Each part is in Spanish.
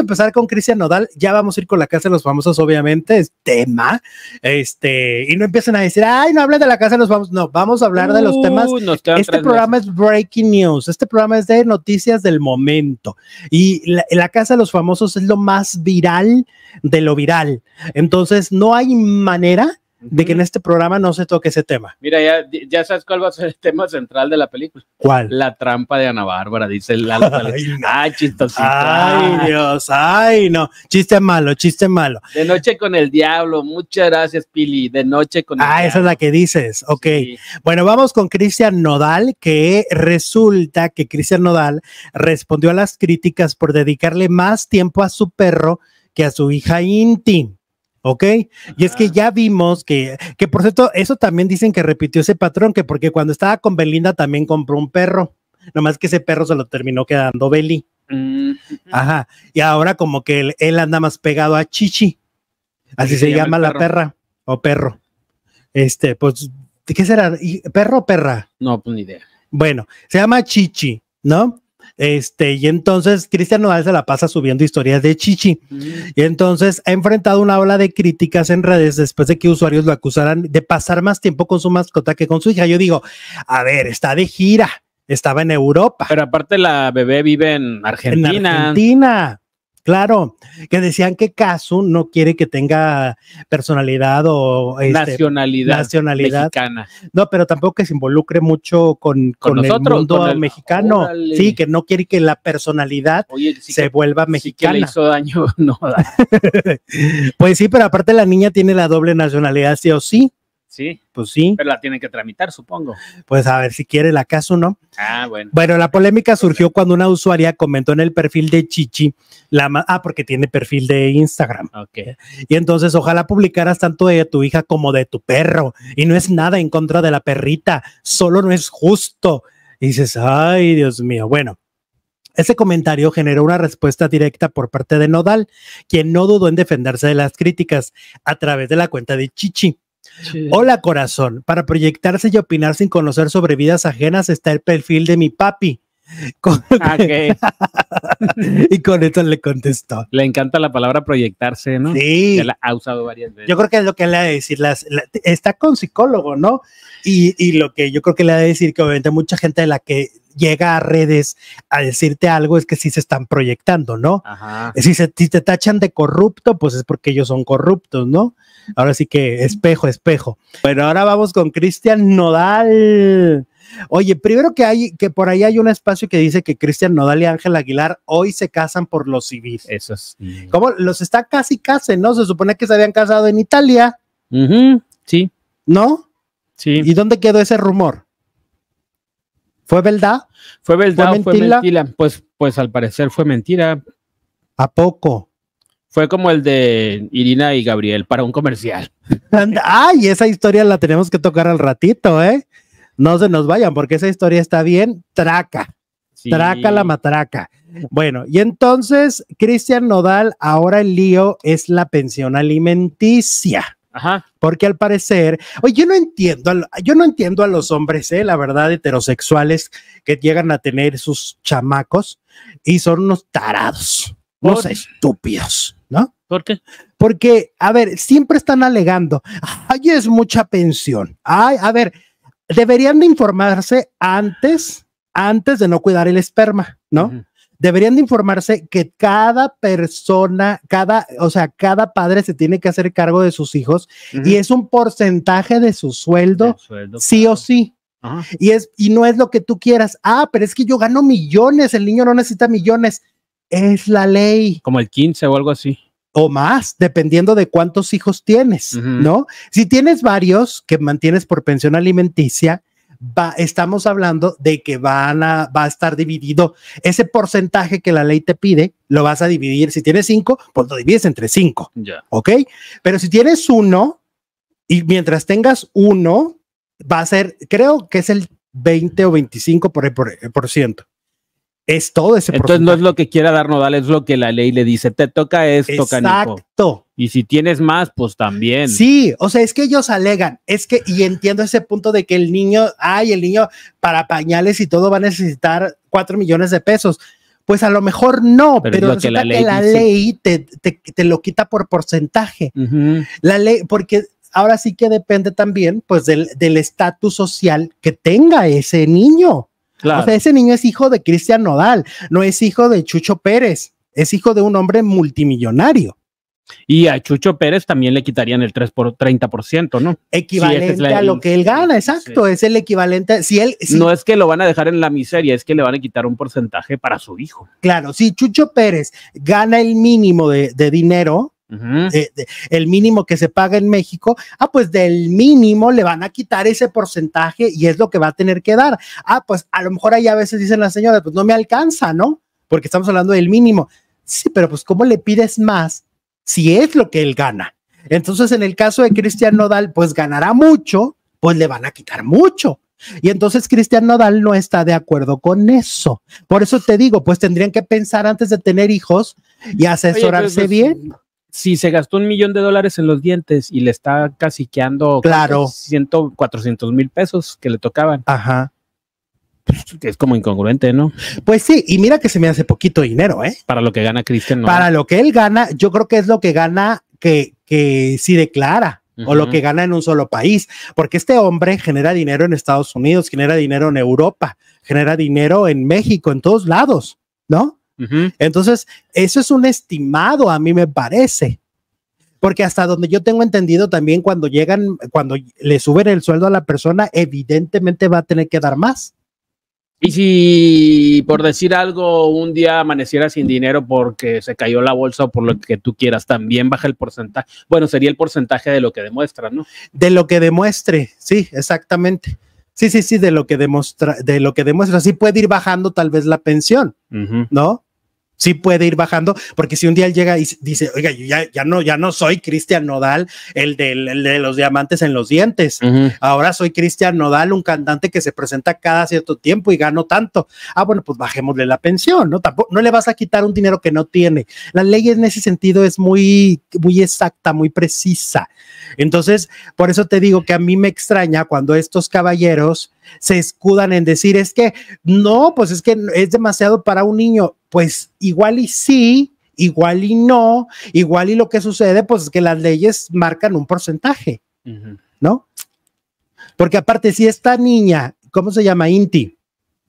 empezar con Cristian Nodal, ya vamos a ir con la Casa de los Famosos, obviamente, es tema, este, y no empiecen a decir, ay, no hablen de la Casa de los Famosos, no, vamos a hablar de los uh, temas, este programa es Breaking News, este programa es de noticias del momento, y la, Casa de los Famosos es lo más viral de lo viral, entonces no hay manera de que en este programa no se toque ese tema. Mira, ya, ya sabes cuál va a ser el tema central de la película. ¿Cuál? La trampa de Ana Bárbara, dice Lalo. ay, no. ay, chistosito. Ay, Dios, ay, no. Chiste malo, chiste malo. De noche con el diablo. Muchas gracias, Pili. De noche con el diablo. Ah, esa es la que dices. Ok. Bueno, vamos con Cristian Nodal, que resulta que Cristian Nodal respondió a las críticas por dedicarle más tiempo a su perro que a su hija Inti. ¿ok? Y es que ya vimos que, que por cierto, eso también dicen que repitió ese patrón, que porque cuando estaba con Belinda también compró un perro, nomás que ese perro se lo terminó quedando Beli. Mm. Ajá, y ahora como que él, anda más pegado a Chichi, así, se, llama, llama la perra o perro. Este, pues, ¿qué será? ¿Perro o perra? No, pues ni idea. Bueno, se llama Chichi, ¿no? Este, y entonces Cristiano Nodal se la pasa subiendo historias de Chichi. Mm. Y entonces ha enfrentado una ola de críticas en redes después de que usuarios lo acusaran de pasar más tiempo con su mascota que con su hija. Yo digo, a ver, está de gira, estaba en Europa. Pero aparte la bebé vive en Argentina. En Argentina. Claro, que decían que Casu no quiere que tenga personalidad o este, nacionalidad, mexicana. No, pero tampoco que se involucre mucho con, el mundo mexicano. Sí, que no quiere que la personalidad se vuelva mexicana. hizo daño, no. pues sí, pero aparte la niña tiene la doble nacionalidad, sí o sí. Sí. Pues sí. Pero la tienen que tramitar, supongo. Pues a ver si quiere la caso, ¿no? Ah, bueno. Bueno, la polémica surgió cuando una usuaria comentó en el perfil de Chichi, la ah, porque tiene perfil de Instagram. Ok. Y entonces, ojalá publicaras tanto de tu hija como de tu perro. Y no es nada en contra de la perrita, solo no es justo. Y dices, ay, Dios mío. Bueno, ese comentario generó una respuesta directa por parte de Nodal, quien no dudó en defenderse de las críticas a través de la cuenta de Chichi. Hola corazón, para proyectarse y opinar sin conocer sobre vidas ajenas está el perfil de mi papi, Ah, y con esto le contestó. Le encanta la palabra proyectarse, ¿no? Sí. la ha usado varias veces. Yo creo que es lo que le ha de decir. está con psicólogo, ¿no? Y, lo que yo creo que le ha de decir, que obviamente mucha gente de la que llega a redes a decirte algo es que sí se están proyectando, ¿no? Ajá. Eh, si, si te tachan de corrupto, pues es porque ellos son corruptos, ¿no? Ahora sí que espejo, espejo. Bueno, ahora vamos con Cristian Nodal. Oye, primero que hay, que por ahí hay un espacio que dice que Cristian Nodal y Ángel Aguilar hoy se casan por los civil. Eso es. ¿Cómo? Los está casi casi, ¿no? Se supone que se habían casado en Italia. Sí. ¿No? Sí. ¿Y dónde quedó ese rumor? ¿Fue verdad? Fue verdad, ¿Fue, mentira. Pues, pues al parecer fue mentira. ¿A poco? Fue como el de Irina y Gabriel para un comercial. ay, esa historia la tenemos que tocar al ratito, ¿eh? no se nos vayan porque esa historia está bien traca. Traca la matraca. Bueno, y entonces, Cristian Nodal, ahora el lío es la pensión alimenticia. Ajá. Porque al parecer, oye, yo no entiendo, yo no entiendo a los hombres, ¿eh? la verdad, heterosexuales que llegan a tener sus chamacos y son unos tarados, unos estúpidos, ¿no? ¿Por qué? Porque, a ver, siempre están alegando, ay, es mucha pensión, ay, a ver, deberían de informarse antes, antes de no cuidar el esperma, ¿no? Deberían de informarse que cada persona, cada, o sea, cada padre se tiene que hacer cargo de sus hijos y es un porcentaje de su sueldo, sí o sí. Y, es, y no es lo que tú quieras. Ah, pero es que yo gano millones, el niño no necesita millones. Es la ley. Como el 15 o algo así o más, dependiendo de cuántos hijos tienes, ¿no? Si tienes varios que mantienes por pensión alimenticia, va, estamos hablando de que van a, va a estar dividido ese porcentaje que la ley te pide, lo vas a dividir. Si tienes cinco, pues lo divides entre cinco, ya ¿ok? Pero si tienes uno y mientras tengas uno, va a ser, creo que es el 20 o 25 por, por, por ciento es todo ese Entonces no es lo que quiera dar Nodal, es lo que la ley le dice. Te toca esto, Exacto. Y si tienes más, pues también. Sí, o sea, es que ellos alegan, es que, y entiendo ese punto de que el niño, ay, el niño para pañales y todo va a necesitar cuatro millones de pesos. Pues a lo mejor no, pero, que la ley, te, lo quita por porcentaje. La ley, porque ahora sí que depende también, pues, del estatus social que tenga ese niño. O sea, ese niño es hijo de Cristian Nodal, no es hijo de Chucho Pérez, es hijo de un hombre multimillonario. Y a Chucho Pérez también le quitarían el 3 por 30%, ¿no? Equivalente a lo que él gana, exacto, es el equivalente. Si él No es que lo van a dejar en la miseria, es que le van a quitar un porcentaje para su hijo. Claro, si Chucho Pérez gana el mínimo de dinero, el mínimo que se paga en México, ah, pues del mínimo le van a quitar ese porcentaje y es lo que va a tener que dar. Ah, pues a lo mejor ahí a veces dicen las señoras, pues no me alcanza, ¿no? Porque estamos hablando del mínimo. Sí, pero pues ¿cómo le pides más si es lo que él gana? Entonces, en el caso de Cristian Nodal, pues ganará mucho, pues le van a quitar mucho. Y entonces Cristian Nodal no está de acuerdo con eso. Por eso te digo, pues tendrían que pensar antes de tener hijos y pues, asesorarse pues, bien si se gastó un millón de dólares en los dientes y le está caciqueando claro. 400 mil pesos que le tocaban. Ajá. Es como incongruente, ¿no? Pues sí, y mira que se me hace poquito dinero, ¿eh? Para lo que gana Cristian. Para lo que él gana, yo creo que es lo que gana que, que sí declara. o lo que gana en un solo país, porque este hombre genera dinero en Estados Unidos, genera dinero en Europa, genera dinero en México, en todos lados, ¿no? Entonces, eso es un estimado, a mí me parece. Porque hasta donde yo tengo entendido también cuando llegan, cuando le suben el sueldo a la persona, evidentemente va a tener que dar más. Y si, por decir algo, un día amaneciera sin dinero porque se cayó la bolsa o por lo que tú quieras, también baja el porcentaje. Bueno, sería el porcentaje de lo que demuestra, ¿no? De lo que demuestre, sí, exactamente. Sí, sí, sí, de lo que demuestra, de lo que demuestra, sí puede ir bajando tal vez la pensión, ¿no? sí puede ir bajando, porque si un día él llega y dice, oiga, yo ya, ya no, ya no soy Cristian Nodal, el, de los diamantes en los dientes. Ahora soy Cristian Nodal, un cantante que se presenta cada cierto tiempo y gano tanto. Ah, bueno, pues bajémosle la pensión, ¿no? Tampoco, no le vas a quitar un dinero que no tiene. La ley en ese sentido es muy, muy exacta, muy precisa. Entonces, por eso te digo que a mí me extraña cuando estos caballeros se escudan en decir, es que no, pues es que es demasiado para un niño. Pues igual y sí, igual y no, igual y lo que sucede, pues es que las leyes marcan un porcentaje, ¿no? Porque aparte, si esta niña, ¿cómo se llama? Inti,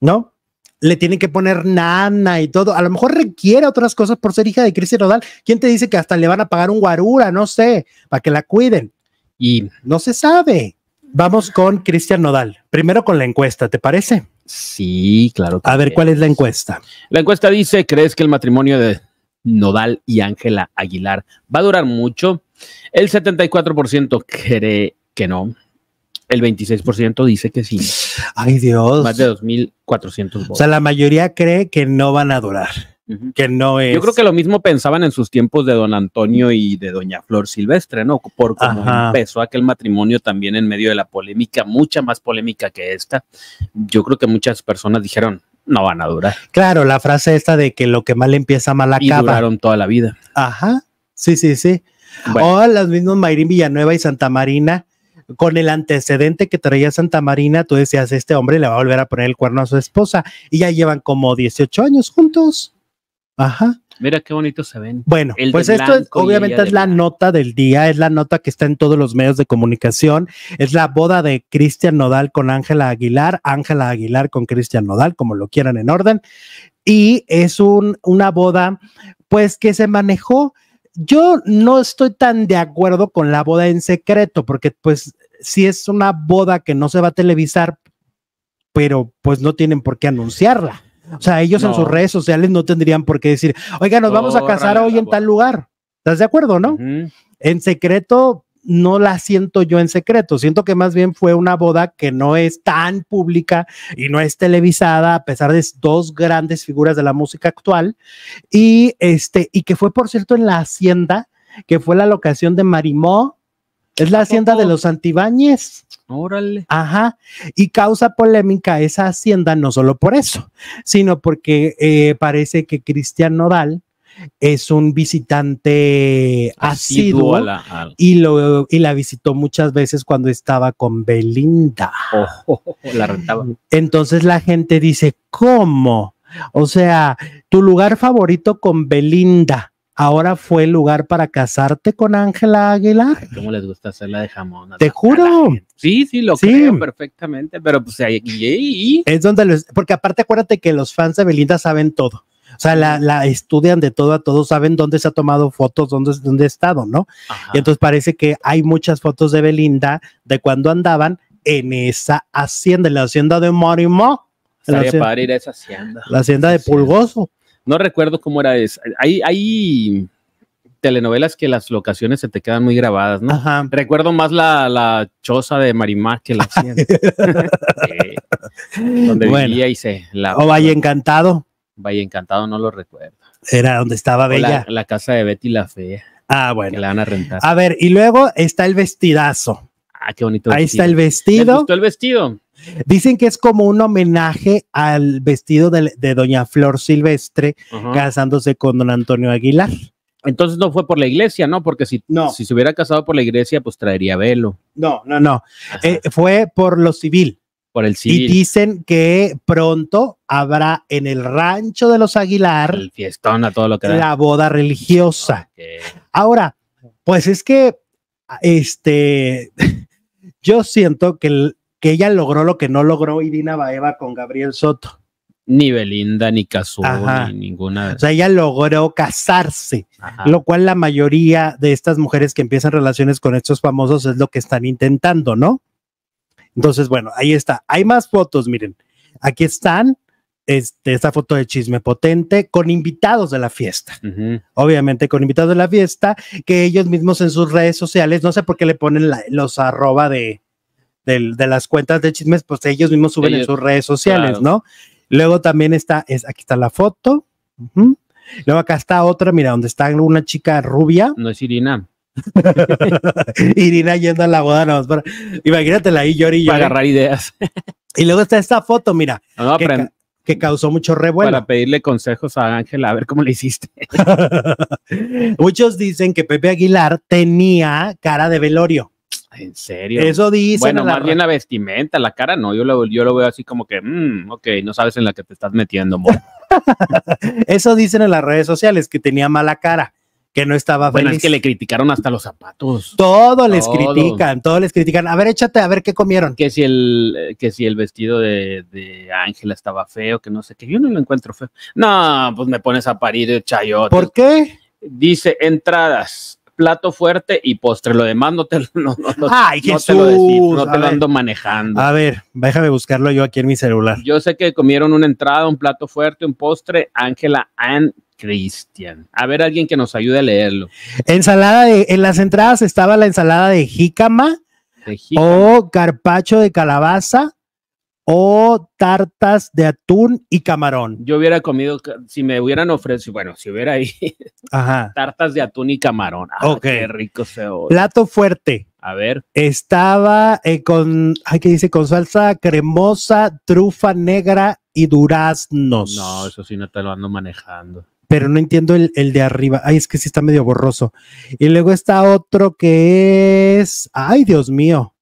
¿no? Le tienen que poner nana y todo. A lo mejor requiere otras cosas por ser hija de Cristian Rodal. ¿Quién te dice que hasta le van a pagar un guarura? No sé, para que la cuiden. Y no se sabe. Vamos con Cristian Nodal. Primero con la encuesta, ¿te parece? Sí, claro. a ver, ¿cuál es la encuesta? La encuesta dice, ¿crees que el matrimonio de Nodal y Ángela Aguilar va a durar mucho? El 74% cree que no. El 26% dice que sí. Ay Dios. Más de 2.400 votos. O sea, la mayoría cree que no van a durar que no es... Yo creo que lo mismo pensaban en sus tiempos de don Antonio y de doña Flor Silvestre, ¿no? Por cómo empezó aquel matrimonio también en medio de la polémica, mucha más polémica que esta. Yo creo que muchas personas dijeron, no van a durar. Claro, la frase esta de que lo que mal empieza, mal acaba. Y duraron toda la vida. Ajá, sí, sí, sí. O las mismas Mayrín Villanueva y Santa Marina, con el antecedente que traía Santa Marina, tú decías, este hombre le va a volver a poner el cuerno a su esposa y ya llevan como 18 años juntos. Ajá. Mira qué bonito se ven. Bueno, pues esto obviamente es la nota del día, es la nota que está en todos los medios de comunicación. Es la boda de Cristian Nodal con Ángela Aguilar, Ángela Aguilar con Cristian Nodal, como lo quieran en orden. Y es un, una boda, pues que se manejó. Yo no estoy tan de acuerdo con la boda en secreto, porque pues si es una boda que no se va a televisar, pero pues no tienen por qué anunciarla. O sea, ellos en sus redes sociales no tendrían por qué decir, oiga, nos vamos a oh, casar hoy en tal lugar. ¿Estás de acuerdo, no? En secreto, no la siento yo en secreto. Siento que más bien fue una boda que no es tan pública y no es televisada, a pesar de dos grandes figuras de la música actual. Y este, y que fue, por cierto, en la hacienda, que fue la locación de Marimó. Es la hacienda de los Antibáñez. Órale. Ajá. Y causa polémica esa hacienda no solo por eso, sino porque eh, parece que Cristian Nodal es un visitante asiduo, Y, y la visitó muchas veces cuando estaba con Belinda. Oh, la rentaba. Entonces la gente dice, ¿cómo? O sea, tu lugar favorito con Belinda ahora fue el lugar para casarte con Ángela Águila. ¿Cómo les gusta la de jamón? Te juro. Sí, sí, lo creo perfectamente, pero pues ahí. Es donde los, porque aparte acuérdate que los fans de Belinda saben todo. O sea, la, estudian de todo a todo, saben dónde se ha tomado fotos, dónde, dónde ha estado, ¿no? Y entonces parece que hay muchas fotos de Belinda de cuando andaban en esa hacienda, en la hacienda de Morimó. La La hacienda de Pulgoso. No recuerdo cómo era eso. Hay, telenovelas que las locaciones se te quedan muy grabadas, ¿no? Ajá. Recuerdo más la, choza de Marimar que la hacían. Donde vivía y se la. O Valle Encantado. Valle Encantado, no lo recuerdo. Era donde estaba Bella. La, casa de Betty la Fea. Ah, bueno. Que la van a rentar. A ver, y luego está el vestidazo. Ah, qué bonito. Ahí está el vestido. ¿Te el vestido? Dicen que es como un homenaje al vestido de, Doña Flor Silvestre casándose con don Antonio Aguilar. Entonces no fue por la iglesia, ¿no? Porque si, si se hubiera casado por la iglesia, pues traería velo. No, no, no. Eh, fue por lo civil. Por el civil. Y dicen que pronto habrá en el rancho de los Aguilar. El fiestón a todo lo que La boda religiosa. Ahora, pues es que, este, yo siento que que ella logró lo que no logró Irina Baeva con Gabriel Soto. Ni Belinda, ni Casu ni ninguna. O sea, ella logró casarse, lo cual la mayoría de estas mujeres que empiezan relaciones con estos famosos es lo que están intentando, ¿no? Entonces, bueno, ahí está. Hay más fotos, miren. Aquí están. Este, esta foto de chisme potente con invitados de la fiesta. Obviamente con invitados de la fiesta, que ellos mismos en sus redes sociales, no sé por qué le ponen los arroba de, de las cuentas de chismes, pues ellos mismos suben en sus redes sociales, ¿no? Luego también está, es, aquí está la foto. Luego acá está otra, mira, donde está una chica rubia. No es Irina. Irina yendo a la boda, no, para, imagínatela ahí, y Para agarrar ideas. y luego está esta foto, mira. que, que, causó mucho revuelo. Para pedirle consejos a Ángela, a ver cómo le hiciste. Muchos dicen que Pepe Aguilar tenía cara de velorio. ¿En serio? Eso dice. Bueno, más bien la vestimenta, la cara no. Yo lo, yo lo veo así como que, mm, ok, no sabes en la que te estás metiendo, Eso dicen en las redes sociales, que tenía mala cara, que no estaba bueno, es que le criticaron hasta los zapatos. Todo les critican, todo les critican. A ver, échate a ver qué comieron. Que si el, que si el vestido de, de Ángela estaba feo, que no sé, que yo no lo encuentro feo. No, pues me pones a parir de chayote. ¿Por qué? Dice entradas, plato fuerte y postre. Lo demás no te, lo lo, no te lo ando manejando. A ver, déjame buscarlo yo aquí en mi celular. Yo sé que comieron una entrada, un plato fuerte, un postre. Ángela and Cristian. A ver, alguien que nos ayude a leerlo. Ensalada de, en las entradas estaba la ensalada de de jícama. o carpacho de calabaza o tartas de atún y camarón. Yo hubiera comido, si me hubieran ofrecido, bueno, si hubiera ahí, Ajá. tartas de atún y camarón. Ah, qué rico se oye. Plato fuerte. A ver. Estaba eh, con, ay, ¿qué dice? Con salsa cremosa, trufa negra y duraznos. No, eso sí no te lo ando manejando. Pero no entiendo el, el de arriba. Ay, es que sí está medio borroso. Y luego está otro que es, ay, Dios mío.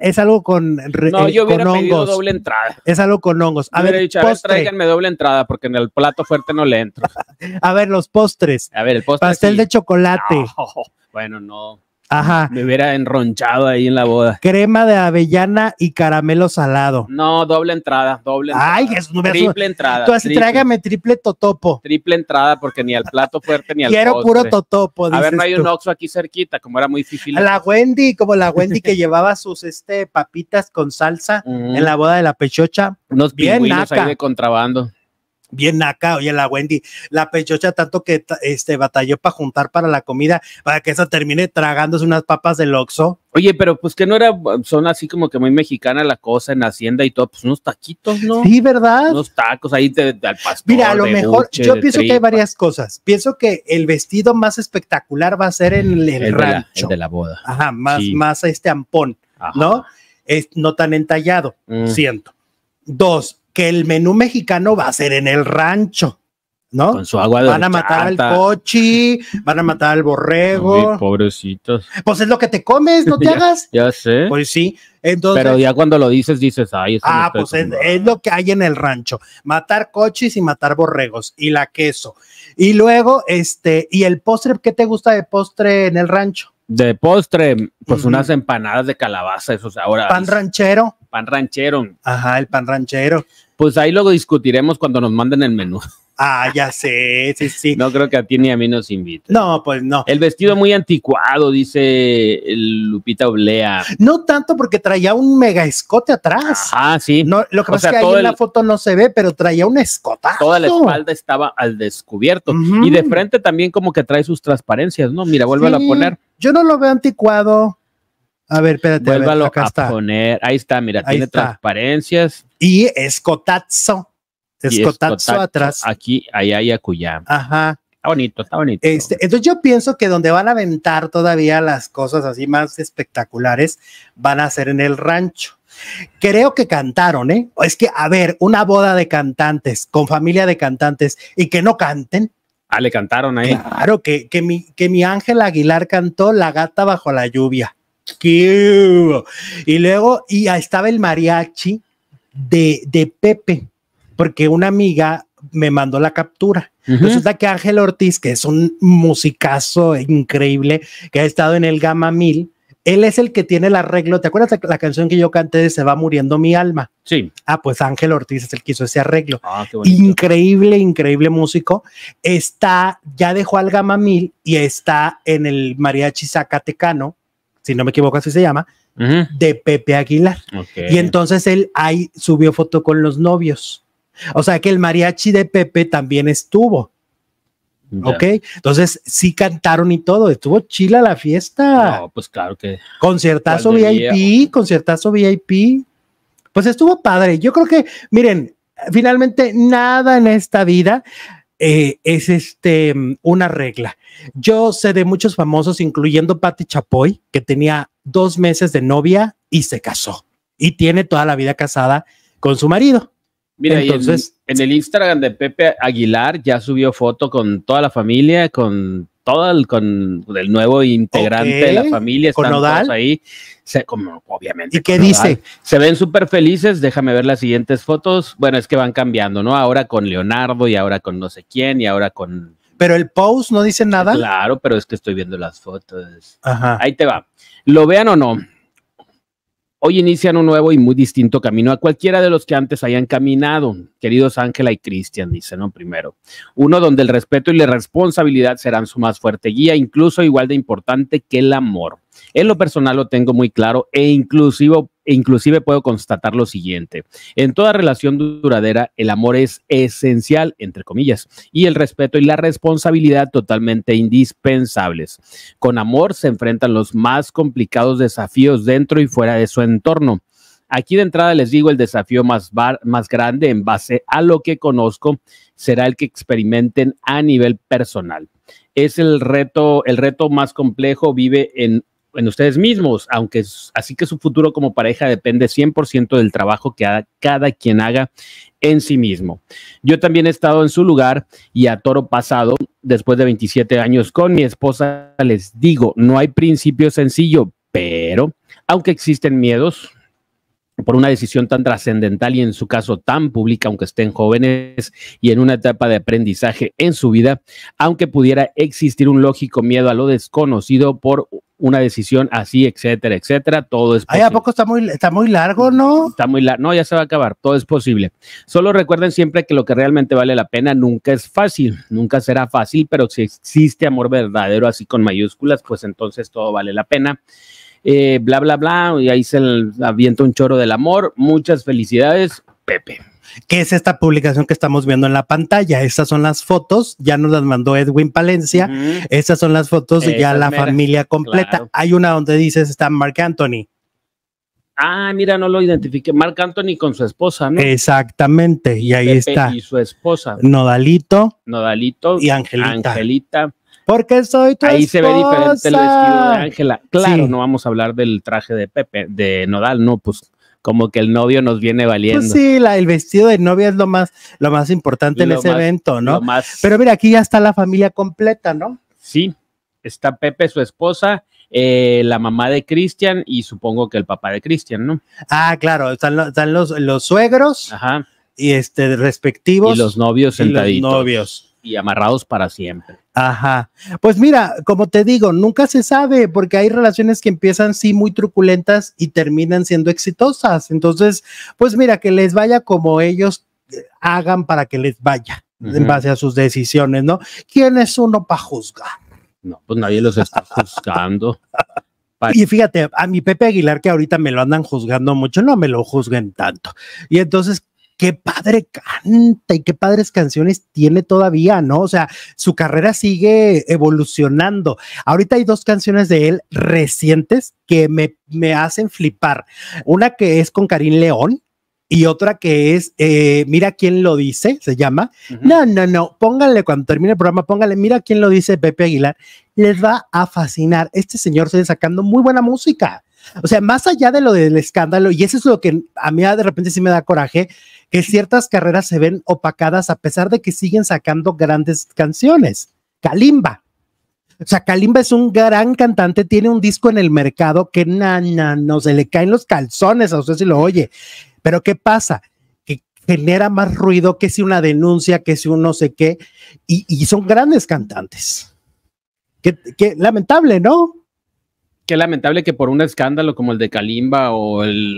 Es algo con. No, eh, yo hubiera pedido doble entrada. Es algo con hongos. A ver, dicho, tráiganme doble entrada porque en el plato fuerte no le entro. a ver, los postres. A ver, el postre. Pastel de chocolate. bueno, no. Ajá. Me hubiera enronchado ahí en la boda. Crema de avellana y caramelo salado. No, doble entrada, doble entrada. Ay, es Triple entrada. Tú trágame triple totopo. Triple entrada, porque ni al plato fuerte ni al Quiero puro totopo. a ver, no hay un Oxxo aquí cerquita, como era muy difícil. La Wendy, como la Wendy que llevaba sus este, papitas con salsa en la boda de la pechocha. Unos Bien pingüinos ahí de contrabando bien naca, oye, la Wendy, la pechocha tanto que este, batalló para juntar para la comida, para que esa termine tragándose unas papas del Oxxo. Oye, pero pues que no era, son así como que muy mexicana la cosa en Hacienda y todo, pues unos taquitos, ¿no? Sí, ¿verdad? Unos tacos ahí de, al pastor. Mira, a lo mejor, yo pienso que hay varias cosas. Pienso que el vestido más espectacular va a ser en el, rancho. De la, boda. Ajá, más, más este ampón, ¿no? Es no tan entallado, mm. siento. Dos, que el menú mexicano va a ser en el rancho. ¿no? Con su agua de Van a matar al cochi, van a matar al borrego. pobrecitos. Pues es lo que te comes, no te hagas. Ya sé. Pues sí. Pero ya cuando lo dices, dices, ay, ah, pues es, lo que hay en el rancho. Matar coches y matar borregos y la queso. Y luego, este, y el postre, ¿qué te gusta de postre en el rancho? De postre, pues unas empanadas de calabaza, eso ahora. Pan ranchero pan ranchero. Ajá, el pan ranchero. Pues ahí luego discutiremos cuando nos manden el menú. Ah, ya sé, sí, sí. No creo que a ti ni a mí nos inviten. No, pues no. El vestido muy anticuado, dice Lupita Oblea. No tanto porque traía un mega escote atrás. Ah, sí. No, lo que pasa es que ahí en la foto no se ve, pero traía un escota. Toda la espalda estaba al descubierto. Y de frente también como que trae sus transparencias, ¿no? Mira, vuelve a poner. Yo no lo veo anticuado. A ver, espérate. Vuélvalo a, poner. Ahí está, mira, tiene transparencias. Y escotazo. Escotazo, atrás. Aquí, allá y acullá. Ajá. Está bonito, está bonito. Este, entonces yo pienso que donde van a aventar todavía las cosas así más espectaculares van a ser en el rancho. Creo que cantaron, ¿eh? Es que, a ver, una boda de cantantes, con familia de cantantes, y que no canten. Ah, le cantaron ahí. Claro, que, que, mi, que mi Ángel Aguilar cantó La gata bajo la lluvia. Y luego, y estaba el mariachi de, de Pepe, porque una amiga me mandó la captura. Resulta que Ángel Ortiz, que es un musicazo increíble, que ha estado en el Gama Mil, él es el que tiene el arreglo. ¿Te acuerdas la canción que yo canté de Se va muriendo mi alma? Sí. Ah, pues Ángel Ortiz es el que hizo ese arreglo. Ah, increíble, increíble músico. Está, ya dejó al Gama Mil y está en el Mariachi Zacatecano si no me equivoco así se llama, de Pepe Aguilar. Y entonces él ahí subió foto con los novios. O sea que el mariachi de Pepe también estuvo. ¿Ok? Entonces sí cantaron y todo. Estuvo chila la fiesta. No, pues claro que. Conciertazo VIP, conciertazo VIP. Pues estuvo padre. Yo creo que, miren, finalmente nada en esta vida eh, es este, mm, una regla. Yo sé de muchos famosos, incluyendo Patti Chapoy, que tenía dos meses de novia y se casó. Y tiene toda la vida casada con su marido. Mira, Entonces, en, el Instagram de Pepe Aguilar ya subió foto con toda la familia, con todo el, con el nuevo integrante de la familia, están ¿Con todos ahí. Se, como, obviamente. ¿Y qué dice? Se ven súper felices, déjame ver las siguientes fotos. Bueno, es que van cambiando, ¿no? Ahora con Leonardo y ahora con no sé quién y ahora con... Pero el post no dice nada. Claro, pero es que estoy viendo las fotos. Ajá. Ahí te va. Lo vean o no, Hoy inician un nuevo y muy distinto camino a cualquiera de los que antes hayan caminado, queridos Ángela y Cristian, dicen ¿no? primero. Uno donde el respeto y la responsabilidad serán su más fuerte guía, incluso igual de importante que el amor. En lo personal lo tengo muy claro e inclusivo e inclusive puedo constatar lo siguiente. En toda relación duradera, el amor es esencial, entre comillas, y el respeto y la responsabilidad totalmente indispensables. Con amor se enfrentan los más complicados desafíos dentro y fuera de su entorno. Aquí de entrada les digo el desafío más, más grande en base a lo que conozco será el que experimenten a nivel personal. Es el reto, el reto más complejo vive en en ustedes mismos, aunque así que su futuro como pareja depende 100% del trabajo que cada quien haga en sí mismo. Yo también he estado en su lugar y a toro pasado, después de 27 años con mi esposa, les digo, no hay principio sencillo, pero aunque existen miedos, por una decisión tan trascendental y en su caso tan pública, aunque estén jóvenes y en una etapa de aprendizaje en su vida, aunque pudiera existir un lógico miedo a lo desconocido por una decisión así, etcétera, etcétera, todo es posible. ¿a poco está muy, está muy largo, no? Está muy largo, no, ya se va a acabar, todo es posible. Solo recuerden siempre que lo que realmente vale la pena nunca es fácil, nunca será fácil, pero si existe amor verdadero, así con mayúsculas, pues entonces todo vale la pena. Eh, bla, bla, bla, y ahí se avienta un choro del amor. Muchas felicidades, Pepe. ¿Qué es esta publicación que estamos viendo en la pantalla? Estas son las fotos, ya nos las mandó Edwin Palencia. Estas son las fotos de ya la familia completa. Hay una donde dices está Mark Anthony. Ah, mira, no lo identifique, Mark Anthony con su esposa, ¿no? Exactamente, y ahí está. Y su esposa. Nodalito. Nodalito. Y Angelita. Angelita porque soy tu Ahí se ve diferente el vestido de Ángela. Claro, no vamos a hablar del traje de Pepe, de Nodal, no, pues como que el novio nos viene pues valiendo. Pues sí, el vestido de novia es lo más, lo más importante en ese evento, ¿no? Pero mira, aquí ya está la familia completa, ¿no? Sí, está Pepe, su esposa, eh, la mamá de Cristian y supongo que el papá de Cristian, ¿no? Ah, claro, están, están los, los, suegros y este respectivos. Y los novios sentaditos. Y los novios y amarrados para siempre. Ajá. Pues mira, como te digo, nunca se sabe porque hay relaciones que empiezan sí muy truculentas y terminan siendo exitosas. Entonces, pues mira, que les vaya como ellos eh, hagan para que les vaya en base a sus decisiones, ¿no? ¿Quién es uno para juzgar? No, pues nadie los está juzgando. Y fíjate, a mi Pepe Aguilar, que ahorita me lo andan juzgando mucho, no me lo juzguen tanto. Y entonces, qué padre canta y qué padres canciones tiene todavía, ¿no? O sea, su carrera sigue evolucionando. Ahorita hay dos canciones de él recientes que me, me hacen flipar. Una que es con Karim León, y otra que es, eh, mira quién lo dice, se llama. No, no, no, pónganle cuando termine el programa, pónganle, mira quién lo dice Pepe Aguilar, les va a fascinar. Este señor sigue sacando muy buena música. O sea, más allá de lo del escándalo, y eso es lo que a mí de repente sí me da coraje, que ciertas carreras se ven opacadas a pesar de que siguen sacando grandes canciones. Kalimba. O sea, Kalimba es un gran cantante, tiene un disco en el mercado que na, no se le caen los calzones a usted si lo oye. Pero ¿qué pasa? Que genera más ruido que si una denuncia, que si un no sé qué. Y, son grandes cantantes. que lamentable, ¿no? qué lamentable que por un escándalo como el de Kalimba o el,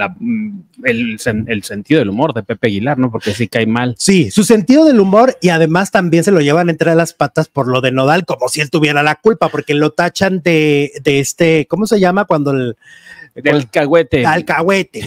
sentido del humor de Pepe Aguilar, ¿no? Porque sí cae mal. Sí, su sentido del humor y además también se lo llevan entre las patas por lo de Nodal, como si él tuviera la culpa, porque lo tachan de, de este, ¿cómo se llama? Cuando el... De alcahuete. De alcahuete,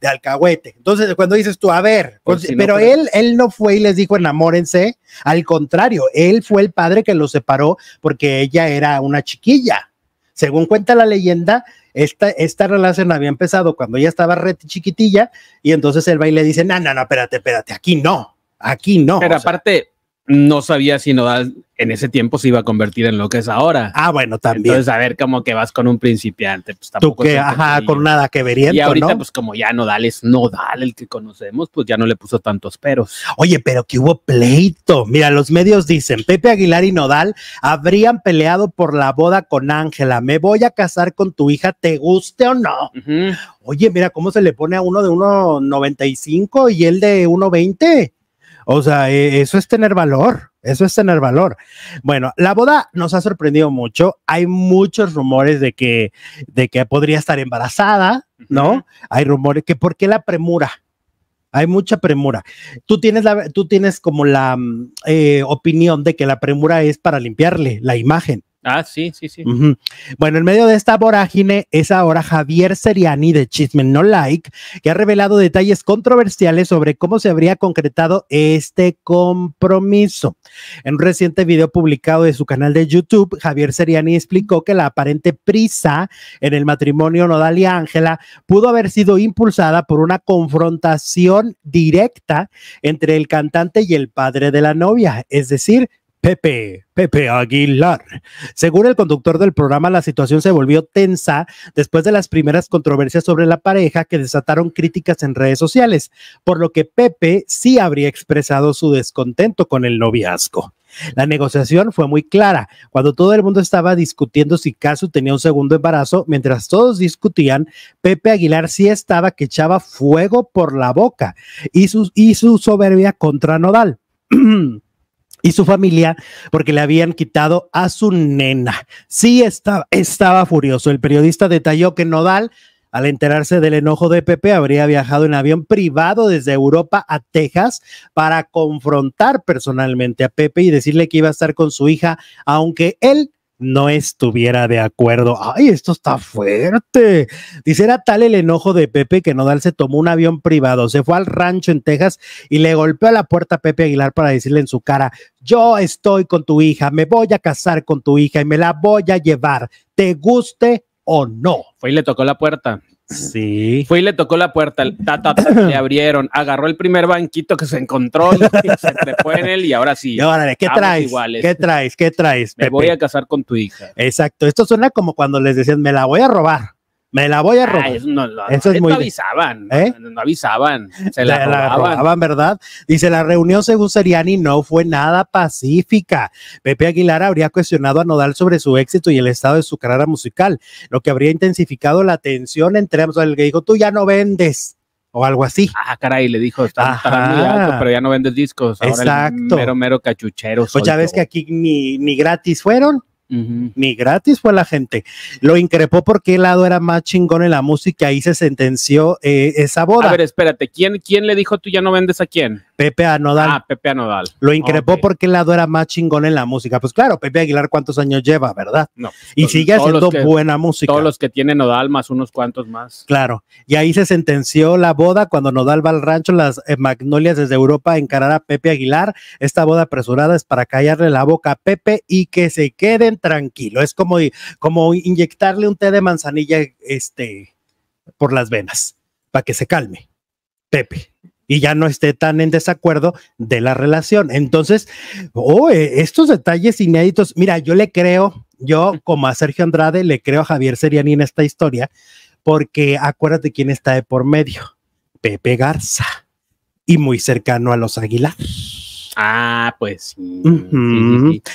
de alcahuete. Entonces, cuando dices tú, a ver, pero él, él no fue y les dijo enamórense, al contrario, él fue el padre que los separó porque ella era una chiquilla. Según cuenta la leyenda, esta, esta relación había empezado cuando ella estaba re chiquitilla y entonces el baile dice, no, no, no, espérate, espérate, aquí no, aquí no. Pero aparte, no sabía si Nodal en ese tiempo se iba a convertir en lo que es ahora. Ah, bueno, también. Entonces, a ver, como que vas con un principiante, pues tampoco. Tú que, ajá, con nada que ver. Y ahorita, pues como ya Nodal es Nodal el que conocemos, pues ya no le puso tantos peros. Oye, pero que hubo pleito. Mira, los medios dicen, Pepe Aguilar y Nodal habrían peleado por la boda con Ángela. Me voy a casar con tu hija, te guste o no. Oye, mira cómo se le pone a uno de 1.95 y él de 1.20. O sea, e, eso es tener valor, eso es tener valor. Bueno, la boda nos ha sorprendido mucho. Hay muchos rumores de que, de que podría estar embarazada, ¿no? Hay rumores que por qué la premura. Hay mucha premura. Tú tienes, la, tú tienes como la mm, eh, opinión de que la premura es para limpiarle la imagen. Ah, sí, sí, sí. Bueno, en medio de esta vorágine es ahora Javier Seriani de Chisme No Like, que ha revelado detalles controversiales sobre cómo se habría concretado este compromiso. En un reciente video publicado de su canal de YouTube, Javier Seriani explicó que la aparente prisa en el matrimonio Nodal y Ángela pudo haber sido impulsada por una confrontación directa entre el cantante y el padre de la novia, es decir, Pepe, Pepe Aguilar. Según el conductor del programa, la situación se volvió tensa después de las primeras controversias sobre la pareja que desataron críticas en redes sociales, por lo que Pepe sí habría expresado su descontento con el noviazgo. La negociación fue muy clara, cuando todo el mundo estaba discutiendo si Casu tenía un segundo embarazo, mientras todos discutían, Pepe Aguilar sí estaba que echaba fuego por la boca y su, y su soberbia contra Nodal. y su familia porque le habían quitado a su nena. Sí, estaba, estaba furioso. El periodista detalló que Nodal al enterarse del enojo de Pepe, habría viajado en avión privado desde Europa a Texas para confrontar personalmente a Pepe y decirle que iba a estar con su hija, aunque él no estuviera de acuerdo. Ay, esto está fuerte. Dice, era tal el enojo de Pepe que Nodal se tomó un avión privado, se fue al rancho en Texas y le golpeó a la puerta a Pepe Aguilar para decirle en su cara, yo estoy con tu hija, me voy a casar con tu hija y me la voy a llevar, te guste o no. Fue y le tocó la puerta. Sí. Fue y le tocó la puerta, le abrieron, agarró el primer banquito que se encontró, y se en él y ahora sí. ¿qué traes? ¿Qué traes? ¿Qué traes? Me voy a casar con tu hija. Exacto. Esto suena como cuando les decían, me la voy a robar. Me la voy a ah, robar. no, no avisaban, ¿Eh? no, avisaban, se la, robaban. ¿verdad? Dice, la reunión según Seriani no fue nada pacífica. Pepe Aguilar habría cuestionado a Nodal sobre su éxito y el estado de su carrera musical, lo que habría intensificado la tensión entre ambos. El que dijo, tú ya no vendes, o algo así. Ah, caray, le dijo, está, muy alto, pero ya no vendes discos. Ahora Exacto. mero, mero cachuchero. Pues ya ves que aquí ni gratis fueron. Ni gratis fue la gente. Lo increpó porque el lado era más chingón en la música y ahí se sentenció eh, esa boda. A ver, espérate, ¿quién, ¿quién le dijo tú ya no vendes a quién? Pepe Anodal. Ah, Pepe Anodal. Lo increpó porque el lado era más chingón en la música. Pues claro, Pepe Aguilar, ¿cuántos años lleva, verdad? No. Y sigue haciendo buena música. Todos los que tienen Nodal, más unos cuantos más. Claro. Y ahí se sentenció la boda cuando Nodal va al rancho, las eh, magnolias desde Europa a encarar a Pepe Aguilar. Esta boda apresurada es para callarle la boca a Pepe y que se queden tranquilos. Es como, como inyectarle un té de manzanilla este, por las venas, para que se calme. Pepe y ya no esté tan en desacuerdo de la relación. Entonces, oh, eh, estos detalles inéditos, mira, yo le creo, yo como a Sergio Andrade, le creo a Javier Seriani en esta historia, porque acuérdate quién está de por medio, Pepe Garza, y muy cercano a los Águilas Ah, pues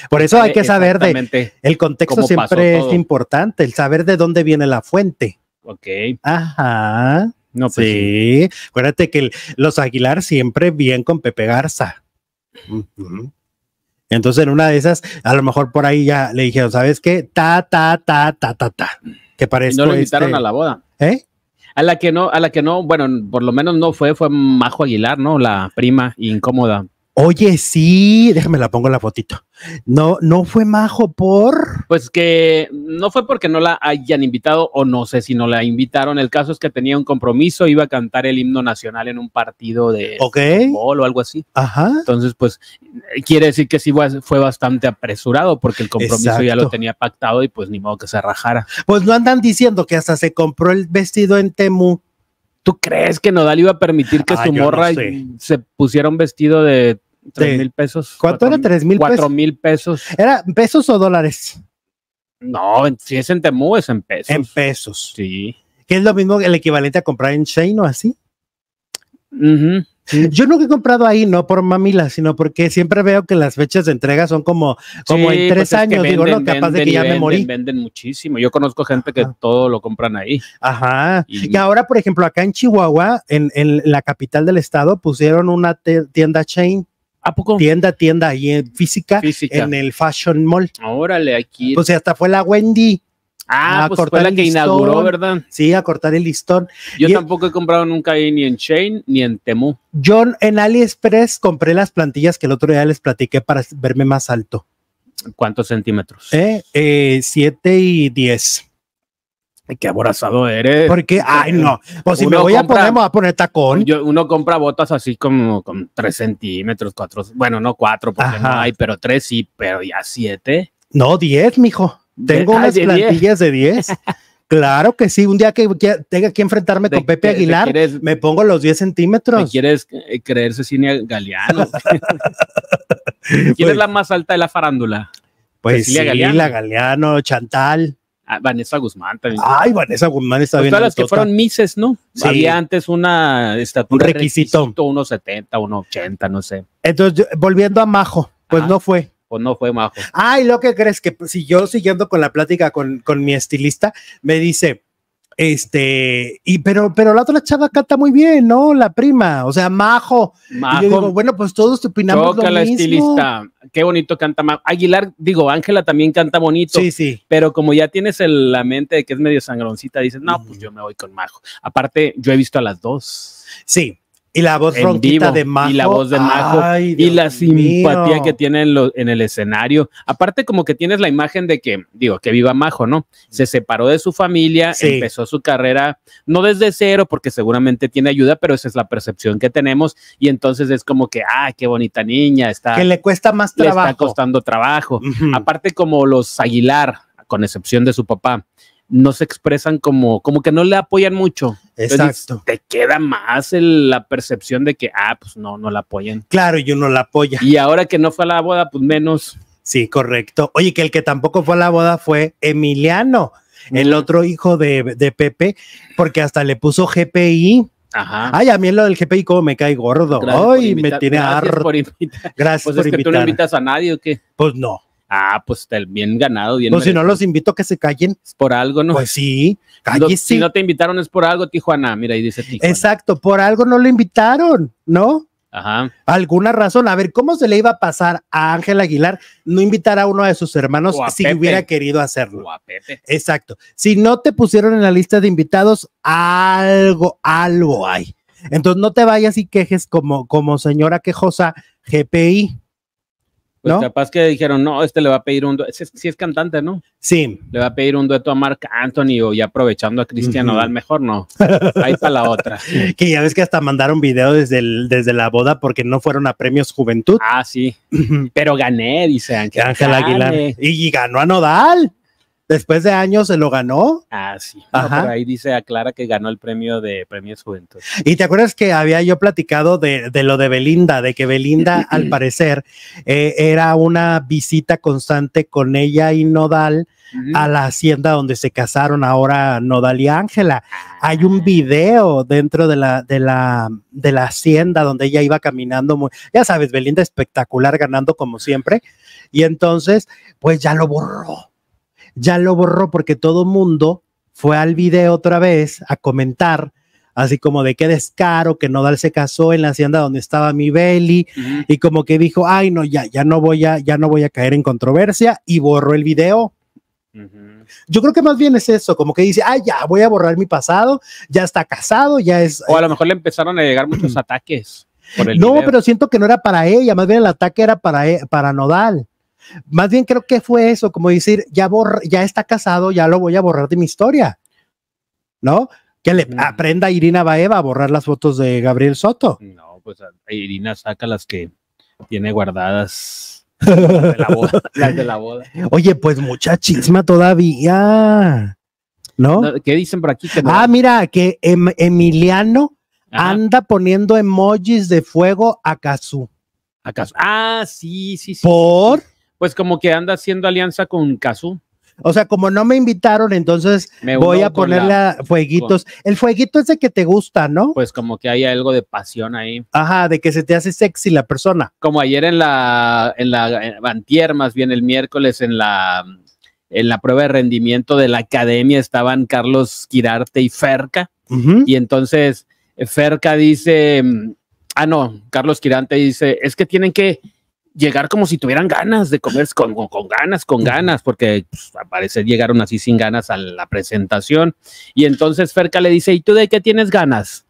Por eso hay que saber de el contexto siempre es importante, el saber de dónde viene la fuente. Ok. Ajá. Pues sí. Acuérdate que los Aguilar siempre bien con Pepe Garza. Entonces, en una de esas, a lo mejor por ahí ya le dijeron, ¿sabes qué? Ta, ta, ta, ta, ta, ta. Que parece. No lo este invitaron a la boda. ¿Eh? A la que no, a la que no, bueno, por lo menos no fue, fue Majo Aguilar, ¿no? La prima incómoda. Oye, sí, déjame la pongo la fotito. No, no fue majo por. Pues que no fue porque no la hayan invitado o no sé si no la invitaron. El caso es que tenía un compromiso, iba a cantar el himno nacional en un partido de fútbol o algo así. Ajá. Entonces, pues quiere decir que sí fue bastante apresurado porque el compromiso ya lo tenía pactado y pues ni modo que se rajara. Pues no andan diciendo que hasta se compró el vestido en Temu. ¿Tú crees que Nodal iba a permitir que ah, su morra se pusiera un vestido de 3 mil pesos. ¿Cuánto era? 3 mil pesos. 4 mil pesos. ¿Era pesos o dólares? No, si es en Temu es en pesos. En pesos. Sí. Que es lo mismo, el equivalente a comprar en Shane o así. Yo nunca he comprado ahí, no por mamila, sino porque siempre veo que las fechas de entrega son como, como en pues tres años. Digo, no, capaz de que ya me morí. Venden muchísimo. Yo conozco gente que todo lo compran ahí. Ajá. Y, ahora, por ejemplo, acá en Chihuahua, en, en la capital del estado, pusieron una tienda chain ¿A poco? Tienda, tienda ahí en eh, física, física, en el Fashion Mall. Órale, aquí. Pues hasta fue la Wendy. Ah, pues fue la que inauguró, ¿verdad? Sí, a cortar el listón. Yo tampoco he comprado nunca ahí ni en Chain ni en Temu. Yo en AliExpress compré las plantillas que el otro día les platiqué para verme más alto. ¿Cuántos centímetros? Eh, eh, siete y diez qué aborazado eres. Porque, ay, no. Pues si me voy a poner, me voy a poner tacón. uno compra botas así como con tres centímetros, cuatro. bueno, no cuatro, porque no hay, pero tres sí, pero ya siete. No, 10, mijo. Tengo unas de diez. 10. Claro que sí, un día que tenga que enfrentarme con Pepe Aguilar, me pongo los 10 centímetros. quieres eh, creerse cine galeano? ¿Quién es pues la más alta de la farándula? Pues sí, la Galeano, Chantal. Ah, Vanessa Guzmán también. Ay, Vanessa Guzmán está pues bien. Todas las que fueron Mises, ¿no? Había antes una estatura. Un requisito. requisito 1,70, 1,80, no sé. Entonces, volviendo a Majo, pues no fue. Pues no fue Majo. Ay, lo que crees que pues, si yo siguiendo con la plática con, con mi estilista, me dice este, y pero, pero la otra chava canta muy bien, ¿no? La prima, o sea, Majo. bueno, pues todos opinamos lo la mismo. estilista. Qué bonito canta Majo. Aguilar, digo, Ángela también canta bonito. Pero como ya tienes la mente de que es medio sangroncita, dices, no, pues yo me voy con Majo. Aparte, yo he visto a las dos. Sí, y la voz ronquita de Majo. Y la voz de Majo. y la simpatía que tiene en, el escenario. Aparte, como que tienes la imagen de que, digo, que viva Majo, ¿no? Se separó de su familia, empezó su carrera, no desde cero, porque seguramente tiene ayuda, pero esa es la percepción que tenemos. Y entonces es como que, ah, qué bonita niña, está. Que le cuesta más trabajo. Le está costando trabajo. Aparte, como los Aguilar, con excepción de su papá, no se expresan como, como que no le apoyan mucho. Exacto. te queda más la percepción de que, ah, pues no, no la apoyan. Claro, y uno la apoya. Y ahora que no fue a la boda, pues menos. Sí, correcto. Oye, que el que tampoco fue a la boda fue Emiliano, el otro hijo de, de, Pepe, porque hasta le puso GPI. Ajá. Ay, a mí lo del GPI como me cae gordo. Gracias Ay, me tiene harto. Gracias por invitar. Gracias pues por tú no invitas a nadie o qué? Pues no. Ah, pues bien ganado, bien. Pues si no los invito a que se callen. Es por algo, ¿no? Pues sí, si no te invitaron es por algo, Tijuana. Mira, ahí dice Tijuana. Exacto, por algo no lo invitaron, ¿no? Ajá. Alguna razón. A ver, ¿cómo se le iba a pasar a Ángel Aguilar no invitar a uno de sus hermanos si hubiera querido hacerlo? Exacto. Si no te pusieron en la lista de invitados, algo, algo hay. Entonces no te vayas y quejes como, como señora quejosa GPI. Pues capaz que dijeron, no, este le va a pedir un dueto. Si es, cantante, ¿no? Sí. Le va a pedir un dueto a Mark Anthony o aprovechando a Cristian Nodal. mejor no. Ahí para la otra. que ya ves que hasta mandaron video desde, desde la boda porque no fueron a premios Juventud. Ah, sí. Pero gané, dice Ángel. Aguilar. Y, y ganó a Nodal después de años se lo ganó. Ah, sí. por ahí dice, aclara que ganó el premio de premios Juventud. Y te acuerdas que había yo platicado de, lo de Belinda, de que Belinda, al parecer, eh, era una visita constante con ella y Nodal a la hacienda donde se casaron ahora Nodal y Ángela. Ah. Hay un video dentro de la, de la, de la hacienda donde ella iba caminando muy, ya sabes, Belinda espectacular, ganando como siempre. Y entonces, pues ya lo borró ya lo borró porque todo mundo fue al video otra vez a comentar, así como de qué descaro que Nodal se casó en la hacienda donde estaba mi Belly y como que dijo, "Ay, no, ya ya no voy a ya no voy a caer en controversia" y borró el video. Yo creo que más bien es eso, como que dice, ay ya voy a borrar mi pasado, ya está casado, ya es. O a eh, lo mejor le empezaron a llegar muchos ataques. Por el no, pero siento que no era para ella, más bien el ataque era para, e, para Nodal. Más bien creo que fue eso, como decir, ya, ya está casado, ya lo voy a borrar de mi historia, ¿no? Que le aprenda a Irina Baeva a borrar las fotos de Gabriel Soto. No, pues Irina saca las que tiene guardadas. de la boda, Oye, pues mucha chisma todavía. ¿No? qué dicen por aquí? Ah, mira, que em-, Emiliano anda poniendo emojis de fuego a Kazú. A Ah, sí, sí, sí. Por pues como que anda haciendo alianza con Kazú. O sea, como no me invitaron, entonces me voy a ponerle a fueguitos. el fueguito es el que te gusta, ¿no? Pues como que hay algo de pasión ahí. Ajá, de que se te hace sexy la persona. Como ayer en la, en la más bien el miércoles en la en la prueba de rendimiento de la academia estaban Carlos Quirarte y Ferca. Y entonces Ferca dice, mm, ah, no, Carlos Quirante dice, es que tienen que llegar como si tuvieran ganas de comer, con, con, ganas, con ganas, porque parece pues, parecer llegaron así sin ganas a la presentación. Y entonces Ferca le dice, ¿y tú de qué tienes ganas?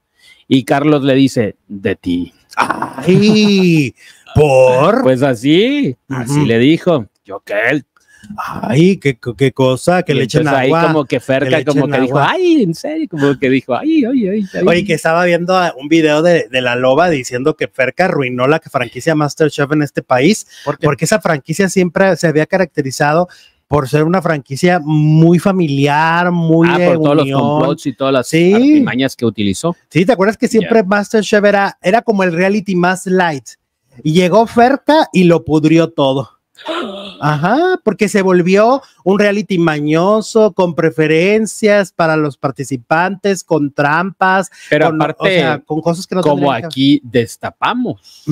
Y Carlos le dice, de ti. ¡Ay! ¿Por? Pues así, así le dijo. Yo que él, ay, qué, cosa, que le echen agua. Ahí como que Ferca, como que dijo, ay, en serio, como que dijo, ay, ay, ay. Oye, que estaba viendo un video de, la loba diciendo que Ferca arruinó la franquicia Masterchef en este país, porque esa franquicia siempre se había caracterizado por ser una franquicia muy familiar, muy ah, por todos los complots y todas las mañas que utilizó. Sí, ¿te acuerdas que siempre Masterchef era, era como el reality más light? Y llegó Ferca y lo pudrió todo. Ajá, porque se volvió un reality mañoso, con preferencias para los participantes, con trampas, pero con, con cosas que no Como aquí destapamos.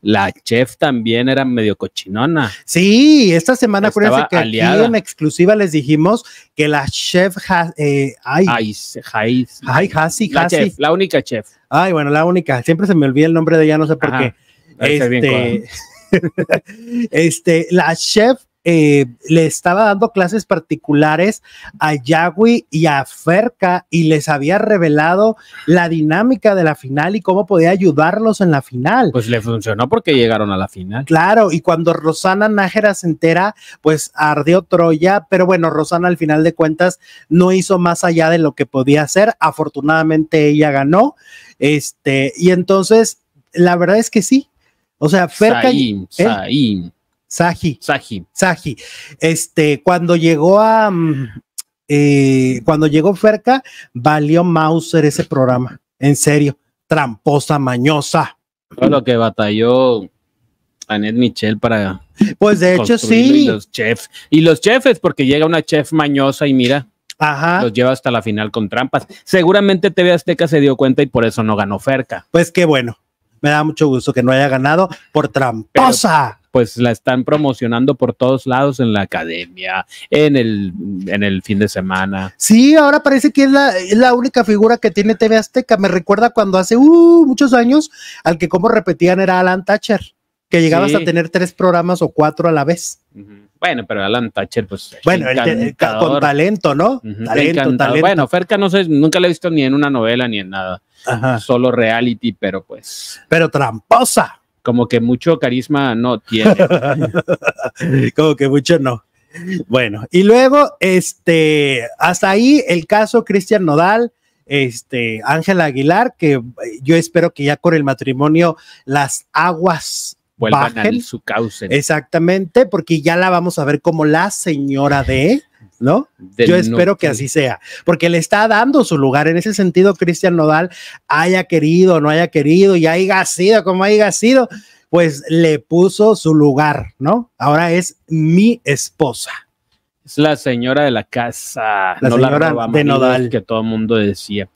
La chef también era medio cochinona. Sí, esta semana acuérdense que aquí en exclusiva les dijimos que la chef eh, ay, ay, ay, ay la, la única chef. Ay, bueno, la única. Siempre se me olvida el nombre de ella, no sé por qué. Este, este, la chef eh, le estaba dando clases particulares a Yagui y a Ferca y les había revelado la dinámica de la final y cómo podía ayudarlos en la final. Pues le funcionó porque llegaron a la final. Claro, y cuando Rosana Nájera se entera, pues ardió Troya, pero bueno, Rosana al final de cuentas no hizo más allá de lo que podía hacer. Afortunadamente ella ganó, este, y entonces la verdad es que sí, o sea, Ferca y Saji. Saji. Este, cuando llegó a. Mm, eh, cuando llegó Ferca, valió Mauser ese programa. En serio. Tramposa, mañosa. Todo lo que batalló Anet Michel para. Pues de hecho, sí. Y los chefs. Y los chefes, porque llega una chef mañosa y mira. Ajá. Los lleva hasta la final con trampas. Seguramente TV Azteca se dio cuenta y por eso no ganó Ferca. Pues qué bueno me da mucho gusto que no haya ganado por tramposa. pues la están promocionando por todos lados en la academia, en el, en el fin de semana. Sí, ahora parece que es la, la única figura que tiene TV Azteca. Me recuerda cuando hace uh, muchos años al que como repetían era Alan Thatcher que llegabas a tener tres programas o cuatro a la vez. Bueno, pero Alan Thatcher, pues. Bueno, el, con talento, ¿no? talento, talento, Bueno, Ferca no sé, nunca la he visto ni en una novela ni en nada. Solo reality, pero pues. Pero tramposa. Como que mucho carisma no tiene. como que mucho no. Bueno, y luego, este, hasta ahí el caso Cristian Nodal, este, Ángela Aguilar, que yo espero que ya con el matrimonio las aguas vuelvan bajen, a su causa. Exactamente, porque ya la vamos a ver como la señora de, ¿no? Yo espero que así sea, porque le está dando su lugar. En ese sentido, Cristian Nodal haya querido, o no haya querido, y haya sido como haya sido, pues le puso su lugar, ¿no? Ahora es mi esposa. Es la señora de la casa, la señora de Nodal. que todo el mundo decía.